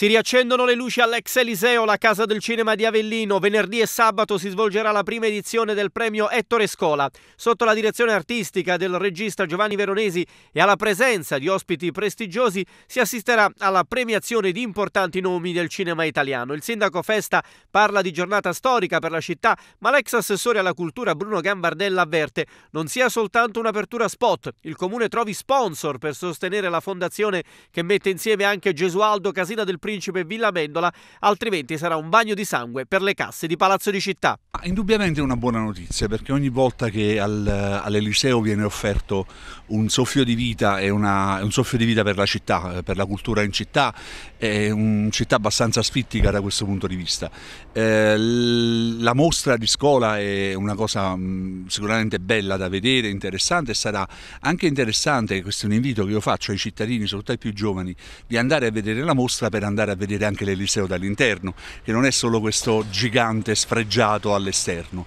Si riaccendono le luci all'ex Eliseo, la casa del cinema di Avellino. Venerdì e sabato si svolgerà la prima edizione del premio Ettore Scola. Sotto la direzione artistica del regista Giovanni Veronesi e alla presenza di ospiti prestigiosi si assisterà alla premiazione di importanti nomi del cinema italiano. Il sindaco Festa parla di giornata storica per la città, ma l'ex assessore alla cultura Bruno Gambardella avverte non sia soltanto un'apertura spot. Il comune trovi sponsor per sostenere la fondazione che mette insieme anche Gesualdo Casina del Primo Principe Villa Mendola, altrimenti sarà un bagno di sangue per le casse di Palazzo di Città. indubbiamente è una buona notizia perché ogni volta che al, all'Eliseo viene offerto un soffio di vita e una, un soffio di vita per la città, eh, per la cultura in città, è una città abbastanza sfittica da questo punto di vista. Eh, la mostra di scuola è una cosa mh, mm, sicuramente bella da vedere, interessante e sarà anche interessante, questo è un invito che io faccio ai cittadini, soprattutto ai più giovani, di andare a vedere la mostra per andare andare a vedere anche l'Eliseo dall'interno, che non è solo questo gigante sfregiato all'esterno.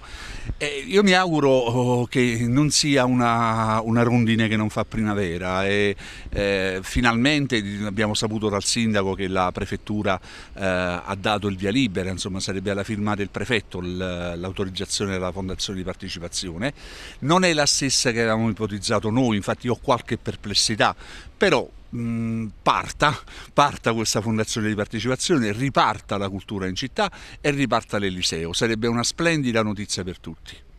E io mi auguro oh, che non sia una, una rondine che non fa primavera e eh, finalmente abbiamo saputo dal sindaco che la prefettura eh, ha dato il via libera, insomma sarebbe alla firma del prefetto l'autorizzazione della fondazione di partecipazione. Non è la stessa che avevamo ipotizzato noi, infatti ho qualche perplessità, però Mm, parta, parta questa fondazione di partecipazione, riparta la cultura in città e riparta l'Eliseo. Sarebbe una splendida notizia per tutti.